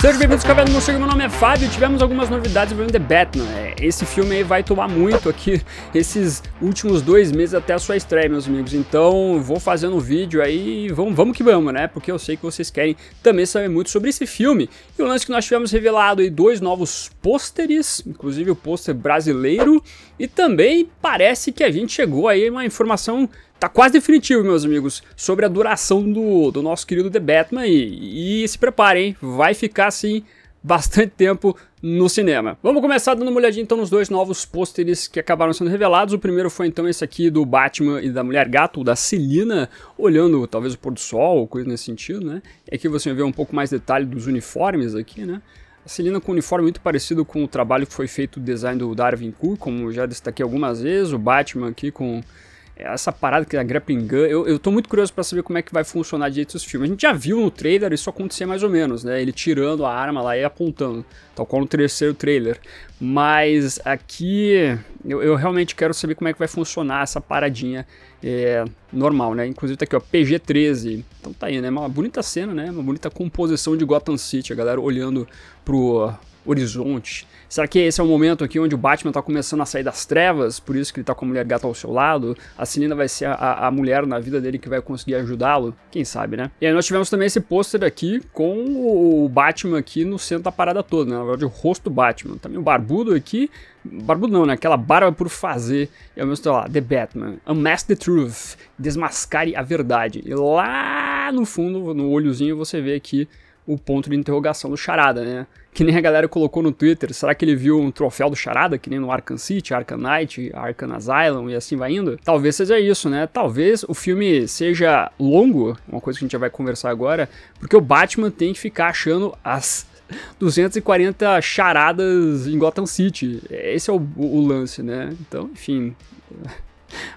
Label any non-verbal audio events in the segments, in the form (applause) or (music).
Sejam bem-vindos, Caverna do Chega, meu nome é Fábio tivemos algumas novidades envolvendo The Batman. É, esse filme aí vai tomar muito aqui esses últimos dois meses até a sua estreia, meus amigos. Então vou fazendo um vídeo aí vamos, vamos que vamos, né? Porque eu sei que vocês querem também saber muito sobre esse filme. E o lance que nós tivemos revelado aí dois novos pôsteres, inclusive o pôster brasileiro, e também parece que a gente chegou aí a uma informação tá quase definitivo, meus amigos, sobre a duração do, do nosso querido The Batman. E, e se preparem, vai ficar assim bastante tempo no cinema. Vamos começar dando uma olhadinha então nos dois novos pôsteres que acabaram sendo revelados. O primeiro foi então esse aqui do Batman e da Mulher Gato, da Celina, olhando talvez o pôr do sol ou coisa nesse sentido, né? E aqui você vê um pouco mais detalhe dos uniformes aqui, né? A Celina com um uniforme muito parecido com o trabalho que foi feito o design do Darwin Cook, como já destaquei algumas vezes, o Batman aqui com essa parada que é a grappling gun, eu, eu tô muito curioso para saber como é que vai funcionar direito esse filme. A gente já viu no trailer isso acontecer mais ou menos, né? Ele tirando a arma lá e apontando, tal qual no terceiro trailer. Mas aqui eu, eu realmente quero saber como é que vai funcionar essa paradinha é, normal, né? Inclusive tá aqui, ó, PG-13. Então tá aí, né? Uma bonita cena, né? Uma bonita composição de Gotham City, a galera olhando pro, horizonte? Será que esse é o momento aqui onde o Batman está começando a sair das trevas, por isso que ele está com a mulher gata ao seu lado? A Celina vai ser a, a mulher na vida dele que vai conseguir ajudá-lo? Quem sabe, né? E aí nós tivemos também esse pôster aqui com o Batman aqui no centro da parada toda, né? Na verdade, o rosto do Batman. Também o barbudo aqui, barbudo não, né? Aquela barba por fazer. E ao mesmo tempo lá, The Batman, Unmask the Truth, desmascare a verdade. E lá no fundo, no olhozinho, você vê aqui o ponto de interrogação do Charada, né? Que nem a galera colocou no Twitter, será que ele viu um troféu do Charada, que nem no Arkham City, Arkham Knight, Arkham Asylum e assim vai indo? Talvez seja isso, né? Talvez o filme seja longo, é uma coisa que a gente já vai conversar agora, porque o Batman tem que ficar achando as 240 charadas em Gotham City. Esse é o, o lance, né? Então, enfim.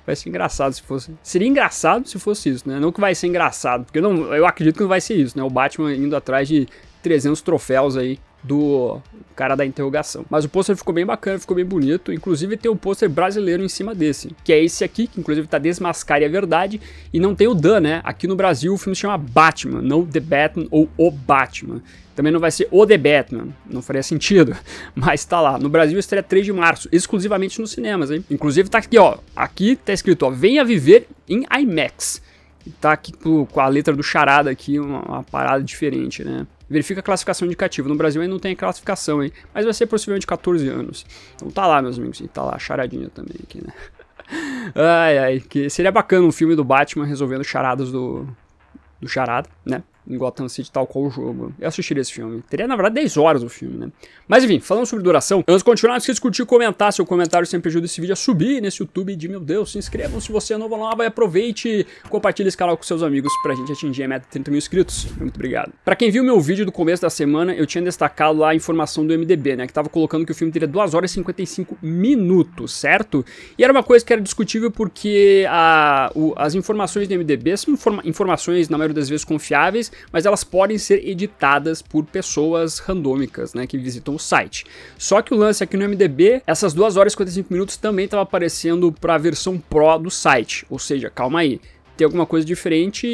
Vai ser engraçado se fosse. Seria engraçado se fosse isso, né? Não que vai ser engraçado, porque não, eu acredito que não vai ser isso, né? O Batman indo atrás de 300 troféus aí do cara da interrogação. Mas o pôster ficou bem bacana, ficou bem bonito. Inclusive tem um pôster brasileiro em cima desse, que é esse aqui, que inclusive tá Desmascare a Verdade, e não tem o Dan, né? Aqui no Brasil o filme se chama Batman, não The Batman ou O Batman. Também não vai ser o The Batman, não faria sentido, (laughs) mas tá lá. No Brasil estreia 3 de março, exclusivamente nos cinemas, hein? Inclusive tá aqui, ó. Aqui tá escrito, ó, Venha Viver em IMAX tá aqui com, a letra do charada aqui, uma, uma, parada diferente, né? Verifica a classificação indicativa. No Brasil ainda não tem classificação, hein? Mas vai ser possivelmente 14 anos. Então tá lá, meus amigos. E tá lá, charadinha também aqui, né? (laughs) Ai, ai. Que seria bacana um filme do Batman resolvendo charadas do, do charada, né? em Gotham City, tal qual o jogo. Eu assistiria esse filme. Teria, na verdade, 10 horas o filme, né? Mas enfim, falando sobre duração, antes de continuar, não esqueça de curtir e comentar. Seu comentário sempre ajuda esse vídeo a subir nesse YouTube de, meu Deus, se inscrevam se você é novo lá. nova e aproveite compartilhe esse canal com seus amigos pra gente atingir a meta de 30 mil inscritos. Muito obrigado. Pra quem viu meu vídeo do começo da semana, eu tinha destacado lá a informação do MDB, né? Que tava colocando que o filme teria 2 horas e 55 minutos, certo? E era uma coisa que era discutível porque a, o, as informações do MDB são informa informações, na maioria das vezes, confiáveis mas elas podem ser editadas por pessoas randômicas, né, que visitam o site. Só que o lance aqui no MDB, essas 2 horas e 55 minutos também estava aparecendo para a versão Pro do site, ou seja, calma aí, tem alguma coisa diferente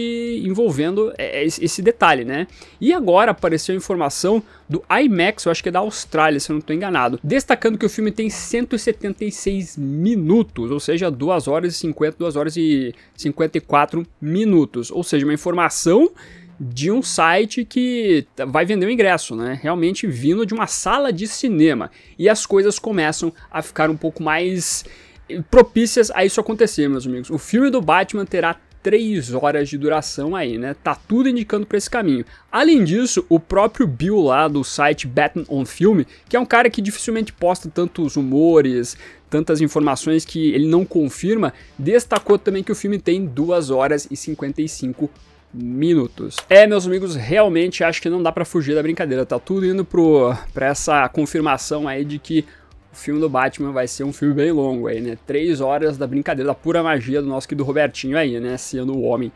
envolvendo é, é, esse detalhe, né? E agora apareceu a informação do IMAX, eu acho que é da Austrália, se eu não estou enganado, destacando que o filme tem 176 minutos, ou seja, 2 horas e 50, 2 horas e 54 minutos, ou seja, uma informação de um site que vai vender o ingresso, né? Realmente vindo de uma sala de cinema. E as coisas começam a ficar um pouco mais eh, propícias a isso acontecer, meus amigos. O filme do Batman terá 3 horas de duração aí, né? Tá tudo indicando para esse caminho. Além disso, o próprio Bill lá do site Batman on Film, que é um cara que dificilmente posta tantos humores, tantas informações que ele não confirma, destacou também que o filme tem 2 horas e 55 minutos. É, meus amigos, realmente acho que não dá para fugir da brincadeira. Tá tudo indo pro para essa confirmação aí de que o filme do Batman vai ser um filme bem longo aí, né? Três horas da brincadeira, da pura magia do nosso querido Robertinho aí, né? Sendo o homem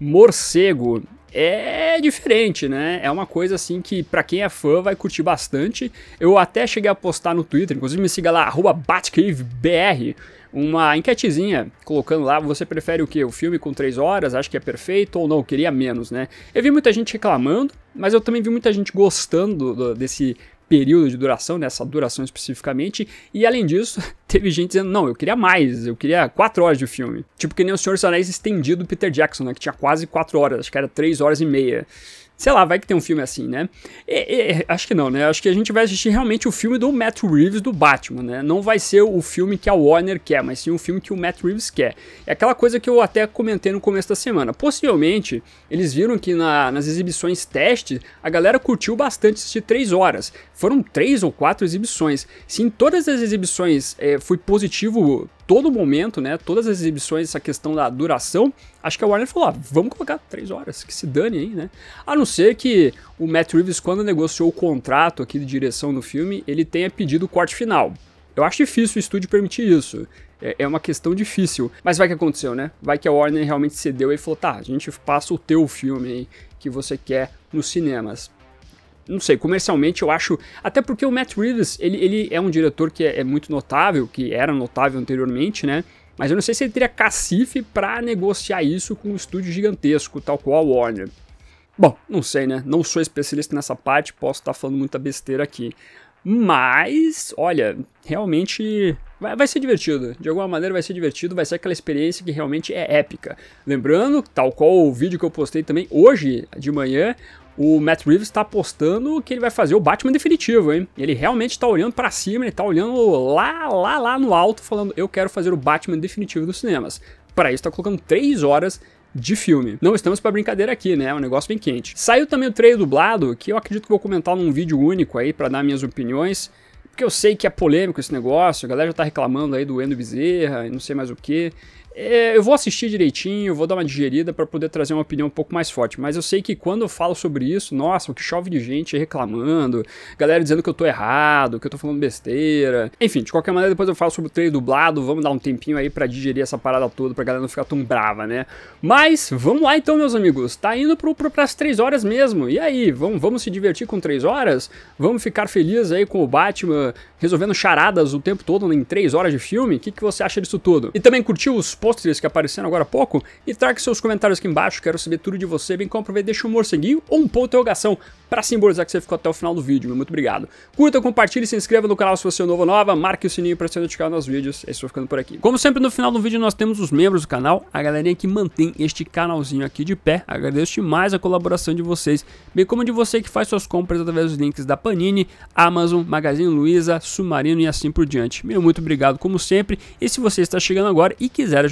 morcego. É diferente, né? É uma coisa assim que para quem é fã vai curtir bastante. Eu até cheguei a postar no Twitter, inclusive me siga lá, arroba BatcaveBR uma enquetezinha colocando lá, você prefere o que? O filme com 3 horas, acho que é perfeito ou não, queria menos, né? Eu vi muita gente reclamando, mas eu também vi muita gente gostando do, desse período de duração, nessa duração especificamente, e além disso, (laughs) teve gente dizendo, não, eu queria mais, eu queria 4 horas de filme. Tipo que nem o Senhor dos Anéis estendido do Peter Jackson, né, que tinha quase 4 horas, acho que era 3 horas e meia. Sei lá, vai que tem um filme assim, né? E, é, e, é, acho que não, né? Acho que a gente vai assistir realmente o filme do Matt Reeves do Batman, né? Não vai ser o filme que a Warner quer, mas sim o filme que o Matt Reeves quer. É aquela coisa que eu até comentei no começo da semana. Possivelmente, eles viram que na, nas exibições teste, a galera curtiu bastante assistir três horas. Foram três ou quatro exibições. Se em todas as exibições é, foi positivo todo momento, né, todas as exibições, essa questão da duração, acho que a Warner falou, ah, vamos colocar três horas, que se dane aí, né? A não ser que o Matt Reeves, quando negociou o contrato aqui de direção do filme, ele tenha pedido o corte final. Eu acho difícil o estúdio permitir isso. É, é uma questão difícil. Mas vai que aconteceu, né? Vai que a Warner realmente cedeu e falou: tá, a gente passa o teu filme aí que você quer nos cinemas não sei, comercialmente eu acho. Até porque o Matt Reeves, ele, ele é um diretor que é, é muito notável, que era notável anteriormente, né? Mas eu não sei se ele teria cacife para negociar isso com um estúdio gigantesco, tal qual a Warner. Bom, não sei, né? Não sou especialista nessa parte, posso estar tá falando muita besteira aqui. Mas, olha, realmente vai, vai, ser divertido. De alguma maneira vai ser divertido, vai ser aquela experiência que realmente é épica. Lembrando, tal qual o vídeo que eu postei também hoje de manhã, o Matt Reeves está apostando que ele vai fazer o Batman definitivo, hein? Ele realmente está olhando para cima, ele está olhando lá, lá, lá no alto, falando: eu quero fazer o Batman definitivo dos cinemas. Para isso, está colocando 3 horas de filme. Não estamos para brincadeira aqui, né? É um negócio bem quente. Saiu também o trailer dublado, que eu acredito que vou comentar num vídeo único aí para dar minhas opiniões. Porque eu sei que é polêmico esse negócio, a galera já tá reclamando aí do Endo Bezerra e não sei mais o que. É, eu vou assistir direitinho, vou dar uma digerida para poder trazer uma opinião um pouco mais forte. Mas eu sei que quando eu falo sobre isso, nossa, o que chove de gente reclamando, galera dizendo que eu tô errado, que eu tô falando besteira. Enfim, de qualquer maneira, depois eu falo sobre o treino dublado. Vamos dar um tempinho aí para digerir essa parada toda, pra galera não ficar tão brava, né? Mas vamos lá então, meus amigos. Tá indo pro, pro, pras 3 horas mesmo. E aí, vamos, vamos se divertir com 3 horas? Vamos ficar felizes aí com o Batman resolvendo charadas o tempo todo em 3 horas de filme? O que, que você acha disso tudo? E também curtiu os pôsteres que apareceram agora há pouco? E traga seus comentários aqui embaixo, quero saber tudo de você, bem como aproveita, deixa um morceguinho ou um ponto de interrogação para simbolizar que você ficou até o final do vídeo, muito obrigado. Curta, compartilhe, se inscreva no canal se você é novo ou nova, marque o sininho para ser notificado nos vídeos, estou ficando por aqui. Como sempre no final do vídeo nós temos os membros do canal, a galerinha que mantém este canalzinho aqui de pé, agradeço demais a colaboração de vocês, bem como de você que faz suas compras através dos links da Panini, Amazon, Magazine Luiza, Submarino e assim por diante. Meu muito obrigado como sempre, e se você está chegando agora e quiser ajudar